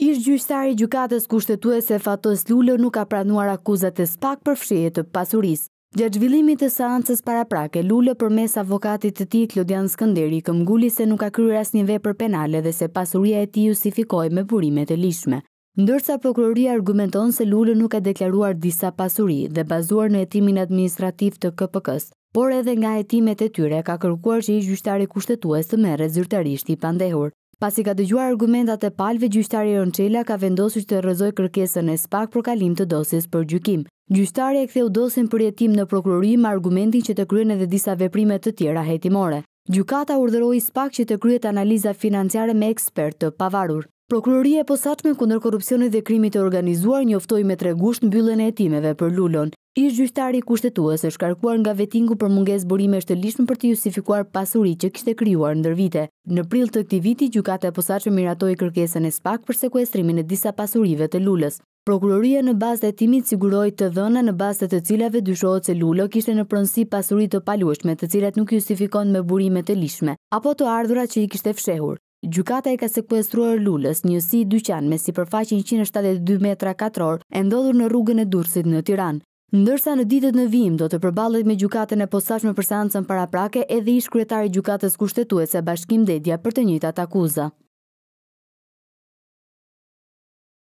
Ish gjyqtar i gjukatës kushtetuese Fatos Lullo nuk ka pranuar akuzat e spak për fshje të pasuris. Gja gjvillimit të seancës para prake, Lullo për mes avokatit të ti Klodian Skënderi këmgulli se nuk ka kryrë as njëve për penale dhe se pasuria e ti ju me burimet e lishme. Ndërsa prokuroria argumenton se Lullo nuk ka deklaruar disa pasuri dhe bazuar në etimin administrativ të KPKs, por edhe nga etimet e tyre ka kërkuar që i gjyqtar i kushtetues të mere zyrtarisht i pandehur. Pasi ka dëgjuar argumentat e palve, gjyqtari rënqela ka vendosur të rëzoj kërkesën e spak për kalim të dosjes për gjykim. Gjyqtari e ktheu dosjen për jetim në prokurori me argumentin që të kryen edhe disa veprime të tjera hetimore. Gjykata urdhëroi spak që të kryet analiza financiare me ekspert të pavarur. Prokuroria e posaqme kundër korupcionit dhe krimit e organizuar njoftoj me tregusht në byllën e etimeve për lullon. Ishtë gjyhtari kushtetuese shkarkuar nga vetingu për munges burime është të lishmë për të justifikuar pasuri që kishte kryuar ndër vite. Në pril të këti viti, gjukate e posaqme miratoj kërkesën e spak për sekuestrimin e disa pasurive të lullës. Prokuroria në bazë të etimit siguroj të dhëna në bazë të të cilave dyshohet se lullo kishte në prënsi pasurit të palueshme të cilat nuk justifikon me burime të lishme, apo të ardhura që i kishte fshehur. Gjukata e ka sekuestruar lullës njësi dyqan me si përfaqin 172 metra katror e ndodhur në rrugën e dursit në Tiran. Ndërsa në ditët në vim do të përbalet me gjukatën e posashme për seancën para prake edhe ish kretari gjukatës kushtetuese bashkim dedja për të njëta takuza.